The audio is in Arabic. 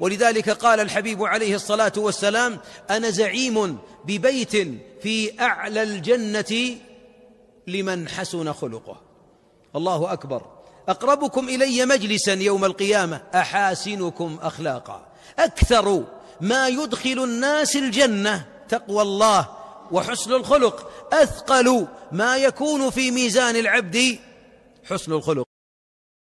ولذلك قال الحبيب عليه الصلاة والسلام أنا زعيم ببيت في أعلى الجنة لمن حسن خلقه الله أكبر أقربكم إلي مجلسا يوم القيامة أحاسنكم أخلاقا أكثر ما يدخل الناس الجنة تقوى الله وحسن الخلق أثقل ما يكون في ميزان العبد حسن الخلق